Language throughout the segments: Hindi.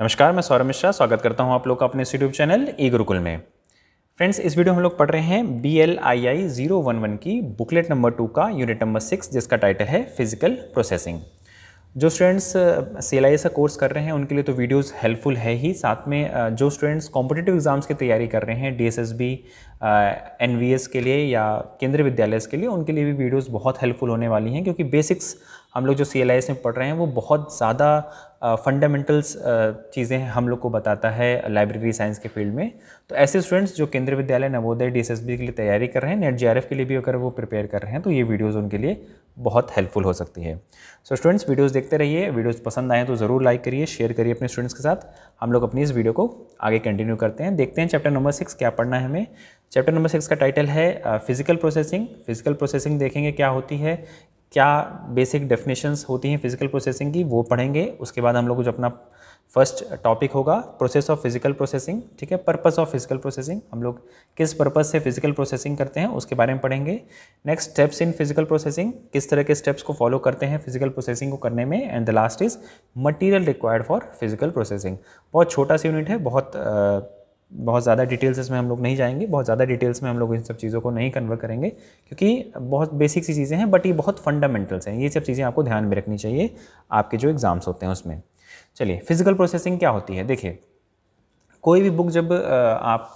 नमस्कार मैं सौरभ मिश्रा स्वागत करता हूं आप लोग का अपने यूट्यूब चैनल ई गुरुकुल में फ्रेंड्स इस वीडियो में हम लोग पढ़ रहे हैं B L I I zero one one की बुकलेट नंबर टू का यूनिट नंबर सिक्स जिसका टाइटल है फिजिकल प्रोसेसिंग जो स्टूडेंट्स सी एल आई का कोर्स कर रहे हैं उनके लिए तो वीडियोस हेल्पफुल है ही साथ में जो स्टूडेंट्स कॉम्पिटेटिव एग्जाम्स की तैयारी कर रहे हैं D S S B N V S के लिए या केंद्रीय विद्यालय के लिए उनके लिए भी वीडियोस बहुत हेल्पफुल होने वाली हैं क्योंकि बेसिक्स हम लोग जो सी एल आई एस में पढ़ रहे हैं वो बहुत ज़्यादा फंडामेंटल्स चीज़ें हम लोग को बताता है लाइब्रेरी साइंस के फील्ड में तो ऐसे स्टूडेंट्स जो केंद्रीय विद्यालय नवोदय डी के लिए तैयारी कर रहे हैं नेट जे के लिए भी अगर वो प्रिपेयर कर रहे हैं तो ये वीडियोज़ उनके लिए बहुत हेल्पफुल हो सकती है सो स्टूडेंट्स वीडियोज़ देखते रहिए वीडियोज़ पसंद आएँ तो ज़रूर लाइक करिए शेयर करिए अपने स्टूडेंट्स के साथ हम लोग अपनी इस वीडियो को आगे कंटिन्यू करते हैं देखते हैं चैप्टर नंबर सिक्स क्या पढ़ना है हमें चैप्टर नंबर सिक्स का टाइटल है फिजिकल प्रोसेसिंग फिजिकल प्रोसेसिंग देखेंगे क्या होती है क्या बेसिक डेफिनेशंस होती हैं फिजिकल प्रोसेसिंग की वो पढ़ेंगे उसके बाद हम लोग जो अपना फर्स्ट टॉपिक होगा प्रोसेस ऑफ फिजिकल प्रोसेसिंग ठीक है पर्पस ऑफ फिजिकल प्रोसेसिंग हम लोग किस पर्पस से फिजिकल प्रोसेसिंग करते हैं उसके बारे में पढ़ेंगे next steps in physical processing किस तरह के स्टेप्स को फॉलो करते हैं फिजिकल प्रोसेसिंग को करने में and the last is material required for physical processing बहुत छोटा सा यूनिट है बहुत uh, बहुत ज़्यादा डिटेल्स इसमें हम लोग नहीं जाएंगे बहुत ज़्यादा डिटेल्स में हम लोग इन सब चीज़ों को नहीं कन्वर्ट करेंगे क्योंकि बहुत बेसिक सी चीज़ें हैं बट ये बहुत फंडामेंटल्स हैं ये सब चीज़ें आपको ध्यान में रखनी चाहिए आपके जो एग्ज़ाम्स होते हैं उसमें चलिए फिज़िकल प्रोसेसिंग क्या होती है देखिए कोई भी बुक जब आप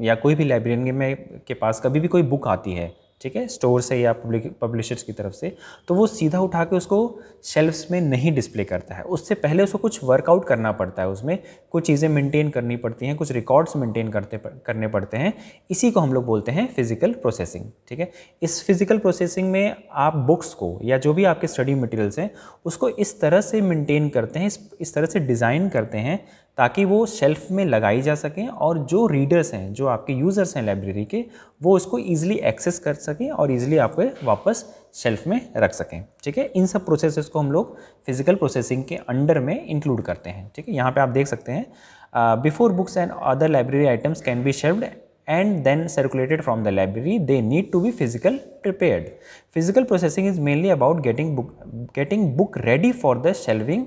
या कोई भी लाइब्रेरियन में के पास कभी भी कोई बुक आती है ठीक है स्टोर से या पब्लिक पब्लिशर्स की तरफ से तो वो सीधा उठा के उसको शेल्फ्स में नहीं डिस्प्ले करता है उससे पहले उसको कुछ वर्कआउट करना पड़ता है उसमें कुछ चीज़ें मेंटेन करनी पड़ती हैं कुछ रिकॉर्ड्स मेंटेन करते करने पड़ते हैं इसी को हम लोग बोलते हैं फिज़िकल प्रोसेसिंग ठीक है इस फिज़िकल प्रोसेसिंग में आप बुक्स को या जो भी आपके स्टडी मटेरियल्स हैं उसको इस तरह से मेनटेन करते हैं इस, इस तरह से डिज़ाइन करते हैं ताकि वो शेल्फ में लगाई जा सकें और जो रीडर्स हैं जो आपके यूज़र्स हैं लाइब्रेरी के वो उसको ईजिली एक्सेस कर सकें और ईजिली आपको वापस शेल्फ में रख सकें ठीक है इन सब प्रोसेसेस को हम लोग फिजिकल प्रोसेसिंग के अंडर में इंक्लूड करते हैं ठीक है यहाँ पे आप देख सकते हैं before books and other library items can be shelved and then circulated from the library they need to be physical prepared physical processing is mainly about getting book getting book ready for the shelving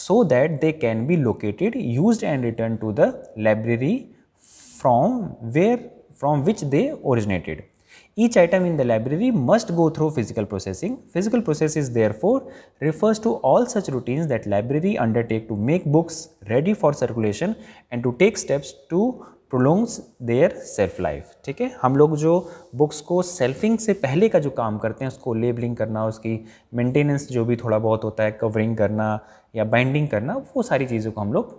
so that they can be located, used and returned to the library from where from which they originated. Each item in the library must go through physical processing. Physical processes therefore refers to all such routines that library undertake to make books ready for circulation and to take steps to prolongs their shelf life ठीक है हम लोग जो बुक्स को सेल्फिंग से पहले का जो काम करते हैं उसको लेबलिंग करना उसकी मेंटेनेंस जो भी थोड़ा बहुत होता है कवरिंग करना या बाइंडिंग करना वो सारी चीज़ों को हम लोग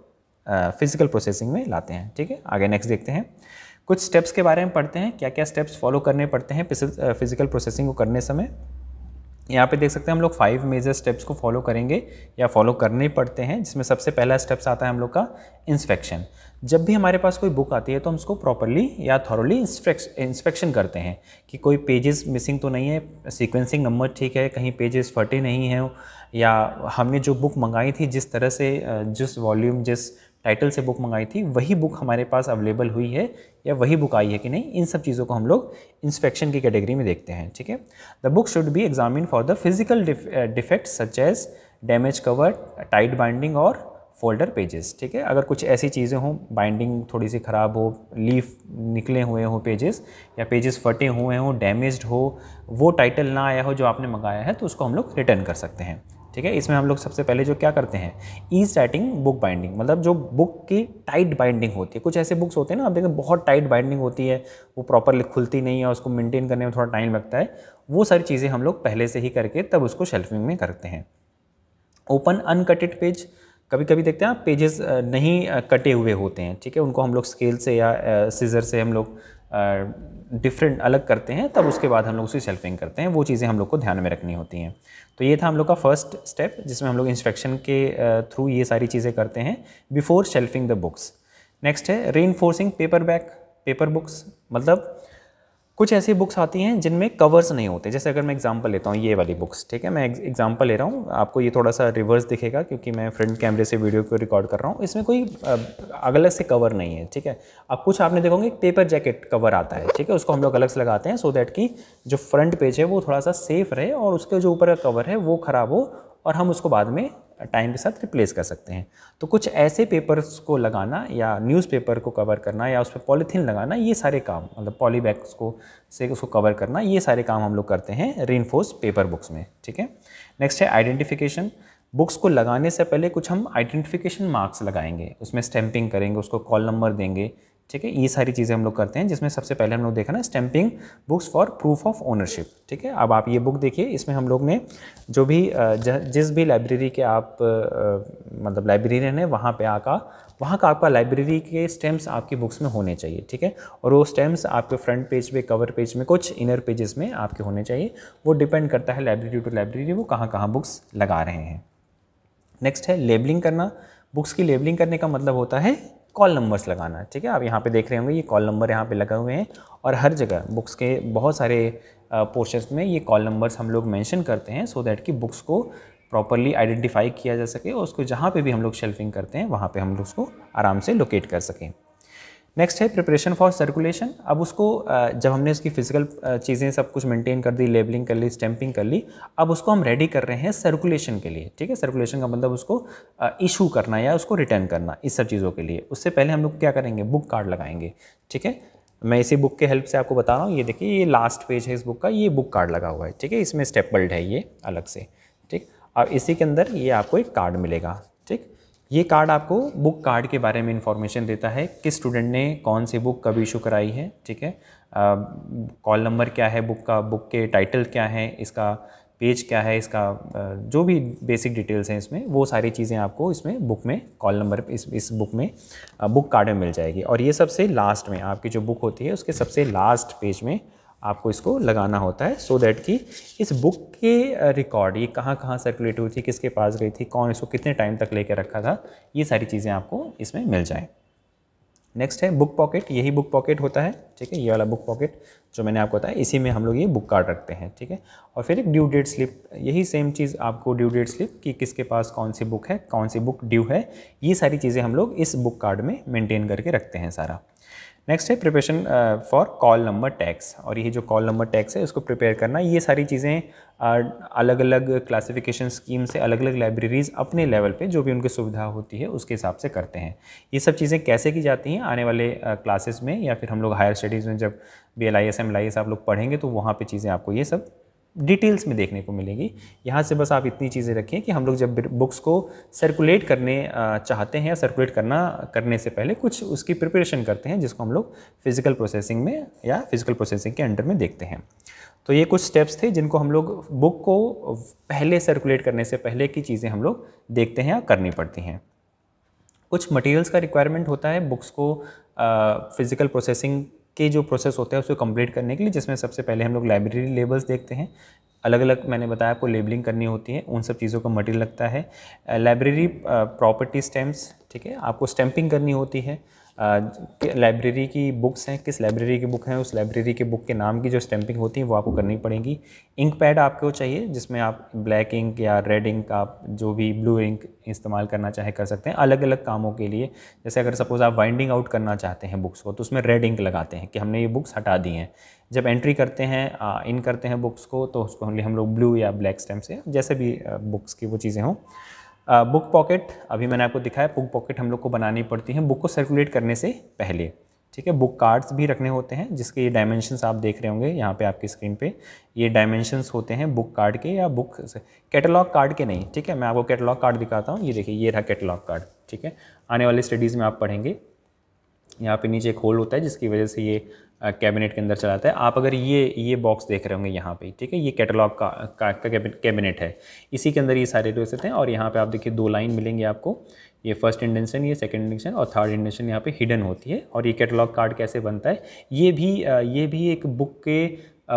फिजिकल प्रोसेसिंग में लाते हैं ठीक है आगे नेक्स्ट देखते हैं कुछ स्टेप्स के बारे में पढ़ते हैं क्या क्या स्टेप्स फॉलो करने पड़ते हैं फिजिकल प्रोसेसिंग को करने समय यहाँ पे देख सकते हैं हम लोग फाइव मेजर स्टेप्स को फॉलो करेंगे या फॉलो करने पड़ते हैं जिसमें सबसे पहला स्टेप्स आता है हम लोग का इंस्पेक्शन जब भी हमारे पास कोई बुक आती है तो हम उसको प्रॉपरली या थॉरली इंस्पेक्शन करते हैं कि कोई पेजेस मिसिंग तो नहीं है सीक्वेंसिंग नंबर ठीक है कहीं पेजेस फटे नहीं हैं या हमने जो बुक मंगाई थी जिस तरह से जिस वॉल्यूम जिस टाइटल से बुक मंगाई थी वही बुक हमारे पास अवेलेबल हुई है या वही बुक आई है कि नहीं इन सब चीज़ों को हम लोग इंस्पेक्शन की कैटेगरी में देखते हैं ठीक है the book should be examine for the physical defect such as damage cover tight binding और फोल्डर पेजेस ठीक है अगर कुछ ऐसी चीज़ें हों बाइंडिंग थोड़ी सी ख़राब हो लीफ निकले हुए हों पेजेस या पेजेस फटे हुए हों डैमेज हो वो टाइटल ना आया हो जो आपने मंगाया है तो उसको हम लोग रिटर्न कर सकते हैं ठीक है इसमें हम लोग सबसे पहले जो क्या करते हैं ई सेटिंग बुक बाइंडिंग मतलब जो बुक की टाइट बाइंडिंग होती है कुछ ऐसे बुक्स होते हैं ना आप देखें बहुत टाइट बाइंडिंग होती है वो प्रॉपरली खुलती नहीं है उसको मेंटेन करने में थोड़ा टाइम लगता है वो सारी चीज़ें हम लोग पहले से ही करके तब उसको शेल्फिंग में करते हैं ओपन अनकटेड पेज कभी कभी देखते हैं आप पेजेस नहीं कटे हुए होते हैं ठीक है उनको हम लोग स्केल से या सीज़र से हम लोग डिफरेंट अलग करते हैं तब उसके बाद हम लोग उसी सेल्फिंग करते हैं वो चीज़ें हम लोग को ध्यान में रखनी होती हैं तो ये था हम लोग का फर्स्ट स्टेप जिसमें हम लोग इंस्पेक्शन के थ्रू ये सारी चीज़ें करते हैं before shelfing the books next है री पेपर बैक पेपर बुक्स मतलब कुछ ऐसी बुक्स आती हैं जिनमें कवर्स नहीं होते जैसे अगर मैं एग्जांपल लेता हूँ ये वाली बुक्स ठीक है मैं एग्जांपल ले रहा हूँ आपको ये थोड़ा सा रिवर्स दिखेगा क्योंकि मैं फ्रंट कैमरे से वीडियो को रिकॉर्ड कर रहा हूँ इसमें कोई अलग से कवर नहीं है ठीक है अब कुछ आपने देखोगे एक पेपर जैकेट कवर आता है ठीक है उसको हम लोग अलग से लगाते हैं सो दैट की जो फ्रंट पेज है वो थोड़ा सा सेफ रहे और उसके जो ऊपर का कवर है वो ख़राब हो और हम उसको बाद में टाइम के साथ रिप्लेस कर सकते हैं तो कुछ ऐसे पेपर्स को लगाना या न्यूज़पेपर को कवर करना या उस पर पॉलीथीन लगाना ये सारे काम मतलब पॉलीबैग्स को से उसको कवर करना ये सारे काम हम लोग करते हैं रेनफोर्स पेपर बुक्स में ठीक है नेक्स्ट है आइडेंटिफिकेशन बुक्स को लगाने से पहले कुछ हम आइडेंटिफिकेशन मार्क्स लगाएंगे उसमें स्टैंपिंग करेंगे उसको कॉल नंबर देंगे ठीक है ये सारी चीज़ें हम लोग करते हैं जिसमें सबसे पहले हम लोग देखा ना stamping books for proof of ownership ठीक है अब आप ये बुक देखिए इसमें हम लोग ने जो भी जिस भी लाइब्रेरी के आप मतलब लाइब्रेरियन है वहाँ पर आका वहाँ का आपका लाइब्रेरी के स्टैम्प्स आपकी बुक्स में होने चाहिए ठीक है और वो स्टैम्प्स आपके फ्रंट पेज पे कवर पेज में कुछ इनर पेजेस में आपके होने चाहिए वो डिपेंड करता है लाइब्रेरी टू लाइब्रेरी वो कहाँ कहाँ बुक्स लगा रहे हैं नेक्स्ट है लेबलिंग करना बुक्स की लेबलिंग करने का मतलब होता है कॉल नंबर्स लगाना है ठीक है आप यहाँ पे देख रहे होंगे ये कॉल नंबर यहाँ पे लगे हुए हैं और हर जगह बुक्स के बहुत सारे पोर्शंस में ये कॉल नंबर्स हम लोग मेंशन करते हैं सो so दैट कि बुक्स को प्रॉपरली आइडेंटिफाई किया जा सके और उसको जहाँ पे भी हम लोग शेल्फिंग करते हैं वहाँ पे हम लोग उसको आराम से लोकेट कर सकें नेक्स्ट है प्रिपरेशन फॉर सर्कुलेशन अब उसको जब हमने उसकी फिजिकल चीज़ें सब कुछ मेंटेन कर दी लेबलिंग कर ली स्टैंपिंग कर ली अब उसको हम रेडी कर रहे हैं सर्कुलेशन के लिए ठीक है सर्कुलेशन का मतलब उसको इशू करना या उसको रिटर्न करना इस सब चीज़ों के लिए उससे पहले हम लोग क्या करेंगे बुक कार्ड लगाएंगे ठीक है मैं इसी बुक के हेल्प से आपको बता रहा हूँ ये देखिए ये लास्ट पेज है इस बुक का ये बुक कार्ड लगा हुआ है ठीक है इसमें स्टेपल्ड है ये अलग से ठीक अब इसी के अंदर ये आपको एक कार्ड मिलेगा ठीक ये कार्ड आपको बुक कार्ड के बारे में इंफॉर्मेशन देता है किस स्टूडेंट ने कौन सी बुक कब इशू कराई है ठीक है कॉल नंबर क्या है बुक का बुक के टाइटल क्या है इसका पेज क्या है इसका जो भी बेसिक डिटेल्स हैं इसमें वो सारी चीज़ें आपको इसमें बुक में कॉल नंबर इस इस बुक में बुक कार्ड में मिल जाएगी और ये सबसे लास्ट में आपकी जो बुक होती है उसके सबसे लास्ट पेज में आपको इसको लगाना होता है सो so दैट कि इस बुक के रिकॉर्ड ये कहाँ कहाँ सर्कुलेट हुई थी किसके पास गई थी कौन इसको कितने टाइम तक लेकर रखा था ये सारी चीज़ें आपको इसमें मिल जाएँ नेक्स्ट है बुक पॉकेट यही बुक पॉकेट होता है ठीक है ये वाला बुक पॉकेट जो मैंने आपको बताया इसी में हम लोग ये बुक कार्ड रखते हैं ठीक है और फिर एक ड्यू डेट स्लिप यही सेम चीज़ आपको ड्यू डेट स्लिप कि किसके पास कौन सी बुक है कौन सी बुक ड्यू है ये सारी चीज़ें हम लोग इस बुक कार्ड में मेंटेन करके रखते हैं सारा नेक्स्ट है preparation for call number tags और ये जो कॉल नंबर टैक्स है इसको प्रिपेयर करना ये सारी चीज़ें अलग अलग क्लासिफिकेशन स्कीम से अलग अलग लाइब्रेरीज़ अपने लेवल पे जो भी उनकी सुविधा होती है उसके हिसाब से करते हैं ये सब चीज़ें कैसे की जाती हैं आने वाले क्लासेस uh, में या फिर हम लोग हायर स्टडीज़ में जब B L I S M S आप लोग पढ़ेंगे तो वहाँ पर चीज़ें आपको ये सब डिटेल्स में देखने को मिलेगी यहाँ से बस आप इतनी चीज़ें रखें कि हम लोग जब बुक्स को सर्कुलेट करने चाहते हैं या सर्कुलेट करना करने से पहले कुछ उसकी प्रिपरेशन करते हैं जिसको हम लोग फिज़िकल प्रोसेसिंग में या फिज़िकल प्रोसेसिंग के अंडर में देखते हैं तो ये कुछ स्टेप्स थे जिनको हम लोग बुक को पहले सर्कुलेट करने से पहले की चीज़ें हम लोग देखते हैं या करनी पड़ती हैं कुछ मटेरियल्स का रिक्वायरमेंट होता है बुक्स को फिज़िकल प्रोसेसिंग के जो प्रोसेस होता है उसको कंप्लीट करने के लिए जिसमें सबसे पहले हम लोग लाइब्रेरी लेबल्स देखते हैं अलग अलग मैंने बताया आपको लेबलिंग करनी होती है उन सब चीज़ों का मटेरियल लगता है लाइब्रेरी प्रॉपर्टी स्टैम्प्स ठीक है आपको स्टैंपिंग करनी होती है लाइब्रेरी की बुक्स हैं किस लाइब्रेरी की बुक हैं उस लाइब्रेरी के बुक के नाम की जो स्टैंपिंग होती है वो आपको करनी पड़ेगी इंक पैड आपको चाहिए जिसमें आप ब्लैक इंक या रेड इंक आप जो भी ब्लू इंक इस्तेमाल करना चाहे कर सकते हैं अलग अलग कामों के लिए जैसे अगर सपोज़ आप वाइंडिंग आउट करना चाहते हैं बुक्स को तो उसमें रेड इंक लगाते हैं कि हमने ये बुक्स हटा दी हैं जब एंट्री करते हैं इन करते हैं बुक्स को तो उसको हम लोग ब्लू या ब्लैक स्टैम्प से जैसे भी बुक्स की वो चीज़ें हों बुक पॉकेट अभी मैंने आपको दिखाया बुक पॉकेट हम लोग को बनानी पड़ती है बुक को सर्कुलेट करने से पहले ठीक है बुक कार्ड्स भी रखने होते हैं जिसके ये डायमेंशंस आप देख रहे होंगे यहाँ पे आपकी स्क्रीन पे ये डायमेंशनस होते हैं बुक कार्ड के या बुक कैटलॉग कार्ड के नहीं ठीक है मैं आपको कैटलॉग कार्ड दिखाता हूँ ये देखिए ये रहा कैटलॉग कार्ड ठीक है आने वाले स्टडीज़ में आप पढ़ेंगे यहाँ पे नीचे एक होल होता है जिसकी वजह से ये कैबिनेट के अंदर चलाता है आप अगर ये ये बॉक्स देख रहे होंगे यहाँ पे ठीक है ये कैटलॉग का का, का कैबिनेट है इसी के अंदर ये सारे सकते हैं और यहाँ पे आप देखिए दो लाइन मिलेंगे आपको ये फर्स्ट इंडेंशन ये सेकंड इंडेंशन और थर्ड इंडेंशन यहाँ पे हिडन होती है और ये कैटलॉग कार्ड कैसे बनता है ये भी ये भी एक बुक के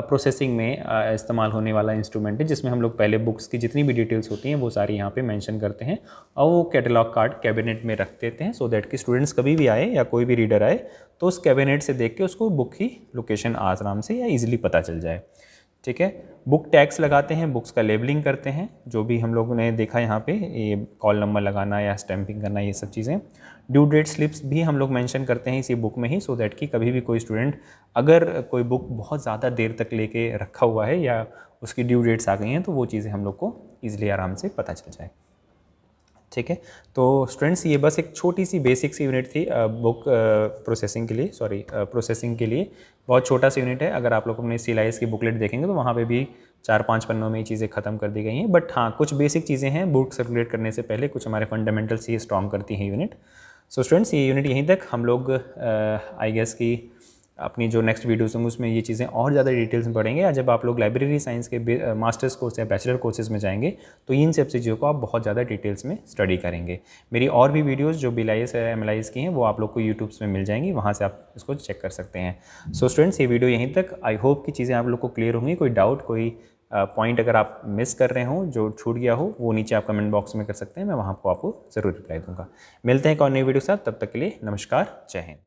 प्रोसेसिंग में इस्तेमाल होने वाला इंस्ट्रूमेंट है जिसमें हम लोग पहले बुक्स की जितनी भी डिटेल्स होती हैं वो सारी यहाँ पे मेंशन करते हैं और वो कैटलॉग कार्ड कैबिनेट में रख देते हैं सो so दैट कि स्टूडेंट्स कभी भी आए या कोई भी रीडर आए तो उस कैबिनेट से देख के उसको बुक की लोकेशन आराम से या ईजिली पता चल जाए ठीक है बुक टैक्स लगाते हैं बुक्स का लेबलिंग करते हैं जो भी हम लोगों ने देखा यहाँ पे ये कॉल नंबर लगाना या स्टैंपिंग करना ये सब चीज़ें ड्यू डेट स्लिप्स भी हम लोग मेंशन करते हैं इसी बुक में ही सो so दैट कि कभी भी कोई स्टूडेंट अगर कोई बुक बहुत ज़्यादा देर तक लेके रखा हुआ है या उसकी ड्यू डेट्स आ गई हैं तो वो चीज़ें हम लोग को ईज़िली आराम से पता चल जाए ठीक है तो स्टूडेंट्स ये बस एक छोटी सी बेसिक सी यूनिट थी बुक प्रोसेसिंग के लिए सॉरी प्रोसेसिंग के लिए बहुत छोटा सा यूनिट है अगर आप लोग अपने सिलाइस की बुकलेट देखेंगे तो वहाँ पे भी चार पांच पन्नों में ये चीज़ें ख़त्म कर दी गई हैं बट हाँ कुछ बेसिक चीज़ें हैं बुक सर्कुलेट करने से पहले कुछ हमारे फंडामेंटल्स ही स्ट्रॉन्ग करती हैं यूनिट सो so, स्टूडेंट्स ये यूनिट यहीं तक हम लोग आई गेस की अपनी जो नेक्स्ट वीडियोस होंगे उसमें ये चीज़ें और ज़्यादा डिटेल्स में पढ़ेंगे या जब आप लोग लाइब्रेरी साइंस के मास्टर्स कोर्स या बैचलर कोर्सेज में जाएंगे तो इन सब चीज़ों को आप बहुत ज़्यादा डिटेल्स में स्टडी करेंगे मेरी और भी वीडियोज़ जो बिल आई एस एम एल की हैं वो आप लोग को यूट्यूब्स में मिल जाएंगी वहाँ से आप इसको चेक कर सकते हैं सो स्टूडेंट्स ये वीडियो यहीं तक आई होप की चीज़ें आप लोग को क्लियर होंगी कोई डाउट कोई पॉइंट अगर आप मिस कर रहे हो जो छूट गया हो वो नीचे आप कमेंट बॉक्स में कर सकते हैं मैं वहाँ को आपको ज़रूर रिप्लाई दूंगा मिलते हैं एक और नई वीडियो के साथ तब तक के लिए नमस्कार जय हिंद